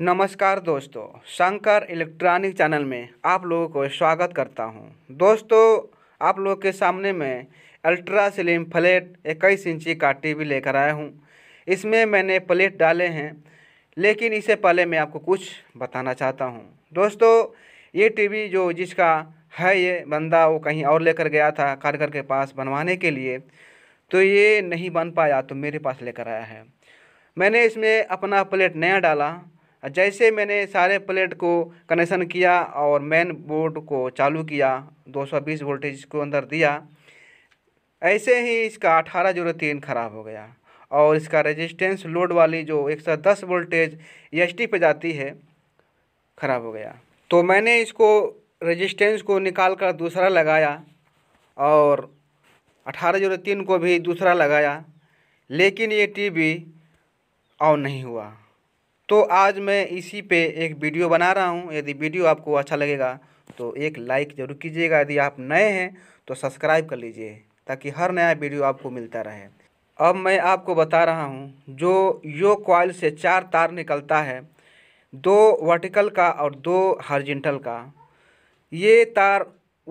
नमस्कार दोस्तों Shankar electronic channel में आप लोगों को स्वागत करता हूं दोस्तों आप लोगों के सामने मैं अल्ट्रा स्लिम फ्लेट इक्कीस इंची का टीवी लेकर आया हूं इसमें मैंने प्लेट डाले हैं लेकिन इससे पहले मैं आपको कुछ बताना चाहता हूं दोस्तों ये टीवी जो जिसका है ये बंदा वो कहीं और लेकर गया था कारगर के पास बनवाने के लिए तो ये नहीं बन पाया तो मेरे पास लेकर आया है मैंने इसमें अपना प्लेट नया डाला जैसे मैंने सारे प्लेट को कनेक्शन किया और मेन बोर्ड को चालू किया 220 वोल्टेज को अंदर दिया ऐसे ही इसका अठारह जीरो तीन खराब हो गया और इसका रेजिस्टेंस लोड वाली जो 110 वोल्टेज एस टी पर जाती है ख़राब हो गया तो मैंने इसको रेजिस्टेंस को निकाल कर दूसरा लगाया और अठारह जीरो तीन को भी दूसरा लगाया लेकिन ये टी ऑन नहीं हुआ तो आज मैं इसी पे एक वीडियो बना रहा हूँ यदि वीडियो आपको अच्छा लगेगा तो एक लाइक ज़रूर कीजिएगा यदि आप नए हैं तो सब्सक्राइब कर लीजिए ताकि हर नया वीडियो आपको मिलता रहे अब मैं आपको बता रहा हूँ जो यो कॉयल से चार तार निकलता है दो वर्टिकल का और दो हॉरिजेंटल का ये तार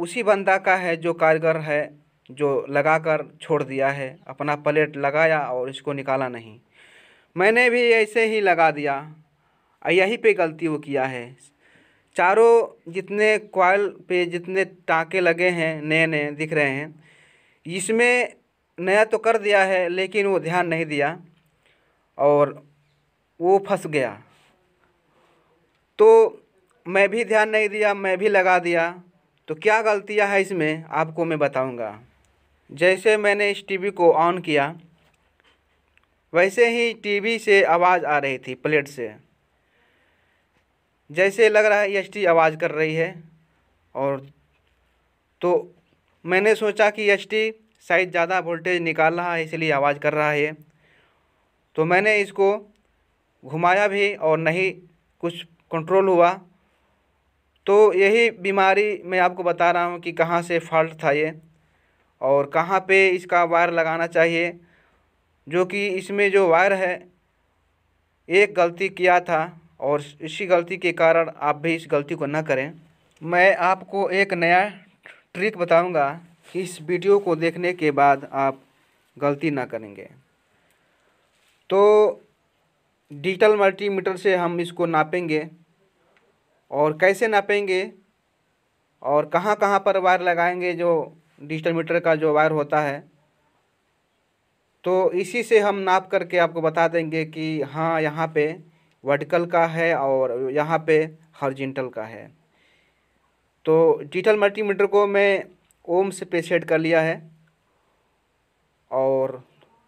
उसी बंदा का है जो कारीगर है जो लगाकर छोड़ दिया है अपना प्लेट लगाया और इसको निकाला नहीं मैंने भी ऐसे ही लगा दिया और यहीं पे गलती वो किया है चारों जितने कॉयल पे जितने टाँके लगे हैं नए नए दिख रहे हैं इसमें नया तो कर दिया है लेकिन वो ध्यान नहीं दिया और वो फंस गया तो मैं भी ध्यान नहीं दिया मैं भी लगा दिया तो क्या गलतियां हैं इसमें आपको मैं बताऊंगा जैसे मैंने इस टीवी को ऑन किया वैसे ही टीवी से आवाज़ आ रही थी प्लेट से जैसे लग रहा है यशटी आवाज़ कर रही है और तो मैंने सोचा कि टी शायद ज़्यादा वोल्टेज निकाल रहा है इसलिए आवाज़ कर रहा है तो मैंने इसको घुमाया भी और नहीं कुछ कंट्रोल हुआ तो यही बीमारी मैं आपको बता रहा हूँ कि कहाँ से फॉल्ट था ये और कहाँ पे इसका वायर लगाना चाहिए जो कि इसमें जो वायर है एक गलती किया था और इसी गलती के कारण आप भी इस गलती को ना करें मैं आपको एक नया ट्रिक बताऊंगा कि इस वीडियो को देखने के बाद आप गलती ना करेंगे तो डिजिटल मल्टीमीटर से हम इसको नापेंगे और कैसे नापेंगे और कहाँ कहाँ पर वायर लगाएंगे जो डिजिटल मीटर का जो वायर होता है तो इसी से हम नाप करके आपको बता देंगे कि हाँ यहाँ पे वर्टिकल का है और यहाँ पे हॉर्जेंटल का है तो डिजिटल मल्टीमीटर को मैं ओम से पे सेट कर लिया है और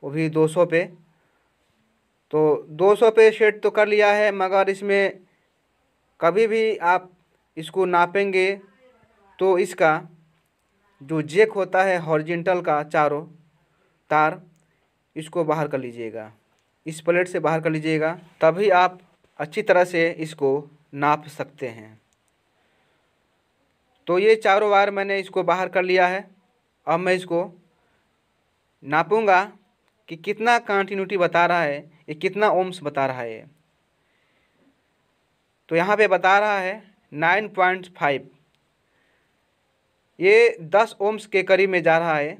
वो भी 200 पे तो 200 पे सेट तो कर लिया है मगर इसमें कभी भी आप इसको नापेंगे तो इसका जो जेक होता है हॉर्जेंटल का चारों तार इसको बाहर कर लीजिएगा इस प्लेट से बाहर कर लीजिएगा तभी आप अच्छी तरह से इसको नाप सकते हैं तो ये चारों वायर मैंने इसको बाहर कर लिया है अब मैं इसको नापूंगा कि कितना कंटिन्यूटी बता रहा है ये कितना ओम्स बता रहा है तो यहाँ पे बता रहा है नाइन पॉइंट फाइव ये दस ओम्स के करीब में जा रहा है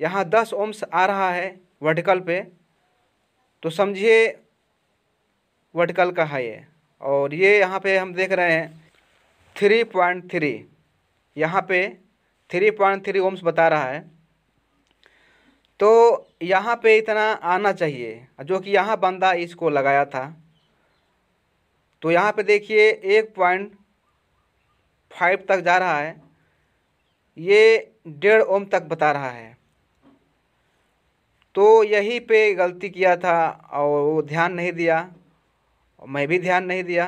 यहाँ दस ओम्स आ रहा है वर्टिकल पे तो समझिए वर्टिकल का है ये और ये यहाँ पे हम देख रहे हैं थ्री पॉइंट थ्री यहाँ पे थ्री पॉइंट थ्री ओम्स बता रहा है तो यहाँ पे इतना आना चाहिए जो कि यहाँ बंदा इसको लगाया था तो यहाँ पे देखिए एक पॉइंट फाइव तक जा रहा है ये डेढ़ ओम तक बता रहा है तो यही पे गलती किया था और वो ध्यान नहीं दिया और मैं भी ध्यान नहीं दिया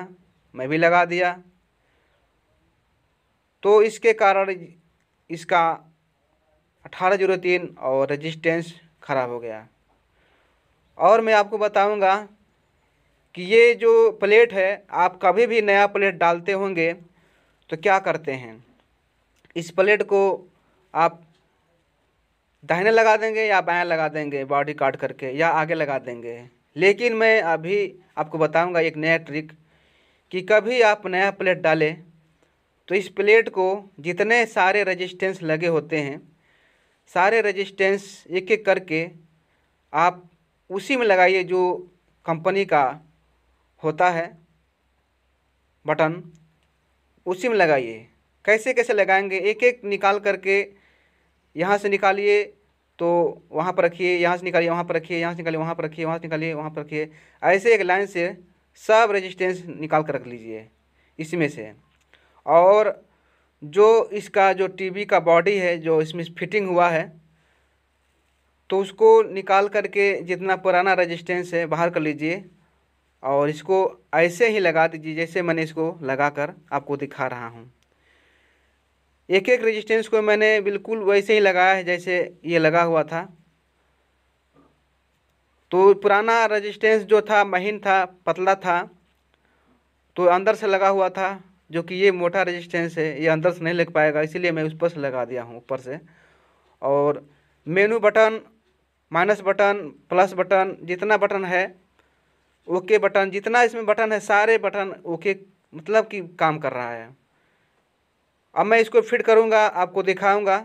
मैं भी लगा दिया तो इसके कारण इसका अठारह जीरो तीन और रेजिस्टेंस ख़राब हो गया और मैं आपको बताऊंगा कि ये जो प्लेट है आप कभी भी नया प्लेट डालते होंगे तो क्या करते हैं इस प्लेट को आप दाहिने लगा देंगे या बायां लगा देंगे बॉडी काट करके या आगे लगा देंगे लेकिन मैं अभी आपको बताऊंगा एक नया ट्रिक कि कभी आप नया प्लेट डालें तो इस प्लेट को जितने सारे रेजिस्टेंस लगे होते हैं सारे रेजिस्टेंस एक एक करके आप उसी में लगाइए जो कंपनी का होता है बटन उसी में लगाइए कैसे कैसे लगाएंगे एक एक निकाल करके यहाँ से निकालिए तो वहाँ पर रखिए यहाँ से निकालिए वहाँ पर रखिए यहाँ से निकालिए वहाँ पर रखिए वहाँ से निकालिए वहाँ पर रखिए ऐसे एक लाइन से सब रेजिस्टेंस निकाल कर रख लीजिए इसमें से और जो इसका जो टीवी का बॉडी है जो इसमें फिटिंग हुआ है तो उसको निकाल करके जितना पुराना रेजिस्टेंस है बाहर कर लीजिए और इसको ऐसे ही लगा दीजिए जैसे मैंने इसको लगा कर आपको दिखा रहा हूँ एक एक रेजिस्टेंस को मैंने बिल्कुल वैसे ही लगाया है जैसे ये लगा हुआ था तो पुराना रेजिस्टेंस जो था महीन था पतला था तो अंदर से लगा हुआ था जो कि ये मोटा रेजिस्टेंस है ये अंदर से नहीं लग पाएगा इसीलिए मैं उस पर से लगा दिया हूँ ऊपर से और menu button minus button plus button जितना बटन है ओके बटन जितना इसमें बटन है सारे बटन ओके मतलब कि काम कर रहा है अब मैं इसको फिट करूँगा आपको दिखाऊँगा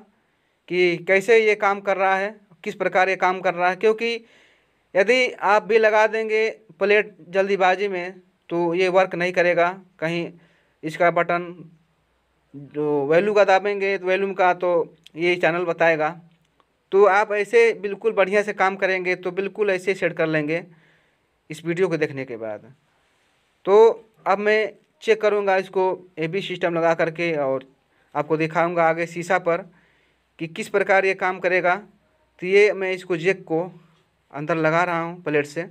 कि कैसे ये काम कर रहा है किस प्रकार ये काम कर रहा है क्योंकि यदि आप भी लगा देंगे प्लेट जल्दीबाजी में तो ये वर्क नहीं करेगा कहीं इसका बटन जो वैल्यू का दाबेंगे तो वैल्यूम का तो ये चैनल बताएगा तो आप ऐसे बिल्कुल बढ़िया से काम करेंगे तो बिल्कुल ऐसे सेट कर लेंगे इस वीडियो को देखने के बाद तो अब मैं चेक करूँगा इसको ए बी सिस्टम लगा करके और आपको दिखाऊंगा आगे शीशा पर कि किस प्रकार ये काम करेगा तो ये मैं इसको जेक को अंदर लगा रहा हूँ प्लेट से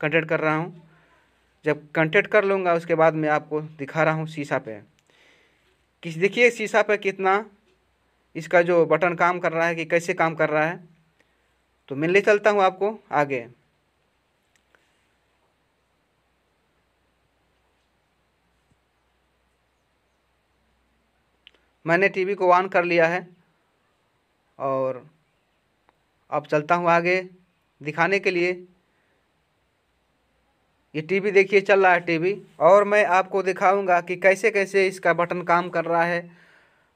कंटेक्ट कर रहा हूँ जब कंटेक्ट कर लूँगा उसके बाद मैं आपको दिखा रहा हूँ शीशा पे किस देखिए शीशा पे कितना इसका जो बटन काम कर रहा है कि कैसे काम कर रहा है तो मैं ले चलता हूँ आपको आगे मैंने टीवी को ऑन कर लिया है और अब चलता हूँ आगे दिखाने के लिए ये टीवी देखिए चल रहा है टीवी और मैं आपको दिखाऊंगा कि कैसे कैसे इसका बटन काम कर रहा है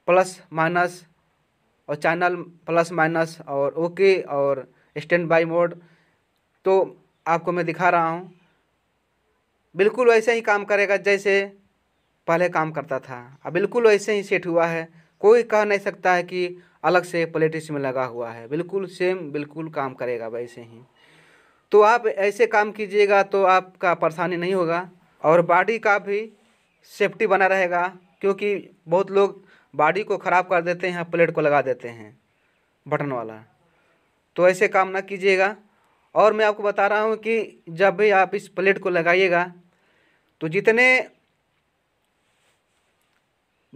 प्लस माइनस और चैनल प्लस माइनस और ओके और स्टैंड बाई मोड तो आपको मैं दिखा रहा हूँ बिल्कुल वैसे ही काम करेगा जैसे पहले काम करता था अब बिल्कुल वैसे ही सेट हुआ है कोई कह नहीं सकता है कि अलग से पॉलिटिक्स में लगा हुआ है बिल्कुल सेम बिल्कुल काम करेगा वैसे ही तो आप ऐसे काम कीजिएगा तो आपका परेशानी नहीं होगा और बॉडी का भी सेफ्टी बना रहेगा क्योंकि बहुत लोग बॉडी को ख़राब कर देते हैं प्लेट को लगा देते हैं बटन वाला तो ऐसे काम ना कीजिएगा और मैं आपको बता रहा हूँ कि जब भी आप इस प्लेट को लगाइएगा तो जितने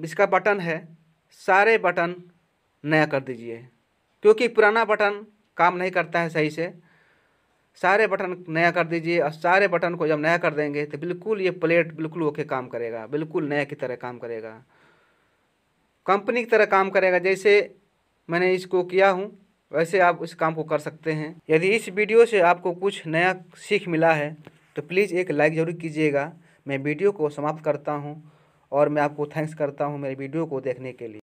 जिसका बटन है सारे बटन नया कर दीजिए क्योंकि पुराना बटन काम नहीं करता है सही से सारे बटन नया कर दीजिए और सारे बटन को जब नया कर देंगे तो बिल्कुल ये प्लेट बिल्कुल ओके काम करेगा बिल्कुल नया की तरह काम करेगा कंपनी की तरह काम करेगा जैसे मैंने इसको किया हूँ वैसे आप इस काम को कर सकते हैं यदि इस वीडियो से आपको कुछ नया सीख मिला है तो प्लीज़ एक लाइक ज़रूर कीजिएगा मैं वीडियो को समाप्त करता हूँ और मैं आपको थैंक्स करता हूँ मेरे वीडियो को देखने के लिए